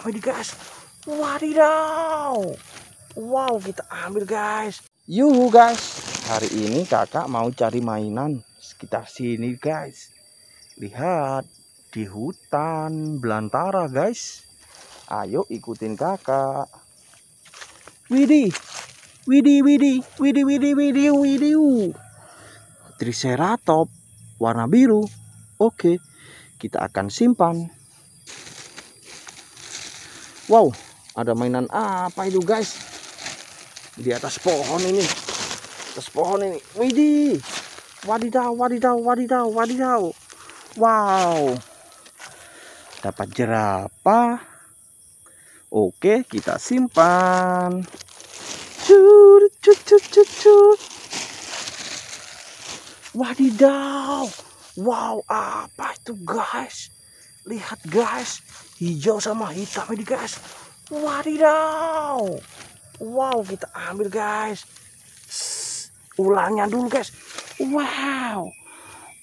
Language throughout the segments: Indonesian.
di gas wadidaw wow kita ambil guys yuhu guys hari ini kakak mau cari mainan sekitar sini guys lihat di hutan belantara guys ayo ikutin kakak widi widi widi widi widi widi widi triceratops warna biru. Oke, kita akan simpan. Wow, ada mainan apa itu guys? Di atas pohon ini. Atas pohon ini. Widih. Wadidaw, wadidaw, wadidaw, wadidaw. Wow. Dapat jerapah. Oke, kita simpan. Cur, cur, cur, cur, cur. Wadidaw. Wow, apa itu guys? lihat guys hijau sama hitam ini guys wadidaw wow kita ambil guys ularnya dulu guys wow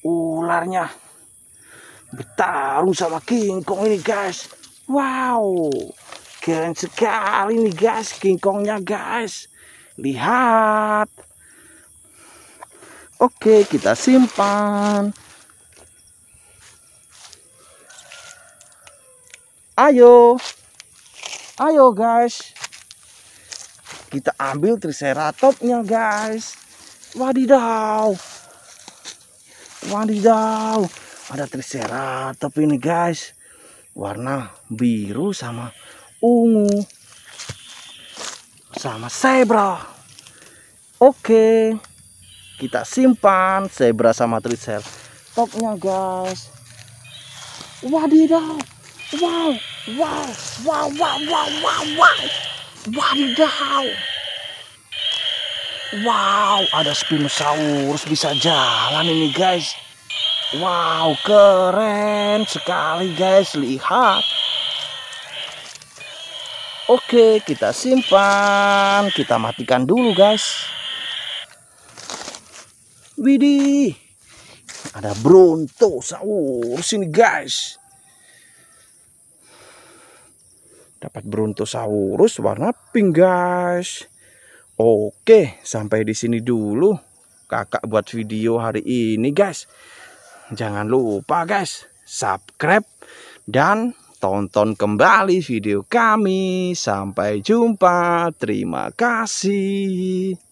ularnya bertarung sama kingkong ini guys wow keren sekali nih guys kingkongnya guys lihat oke kita simpan ayo ayo guys kita ambil triceratopnya guys wadidaw wadidaw ada triceratop ini guys warna biru sama ungu sama zebra oke kita simpan zebra sama triceratopnya guys wadidaw wow Wow, wow, wow, wow, wow, wow. Wadidaw. Wow, ada Spinosaurus bisa jalan ini guys. Wow, keren sekali guys. Lihat. Oke, kita simpan. Kita matikan dulu guys. Widih. Ada Brontosaurus ini guys. dapat Brontosaurus warna pink guys oke sampai di sini dulu kakak buat video hari ini guys jangan lupa guys subscribe dan tonton kembali video kami sampai jumpa terima kasih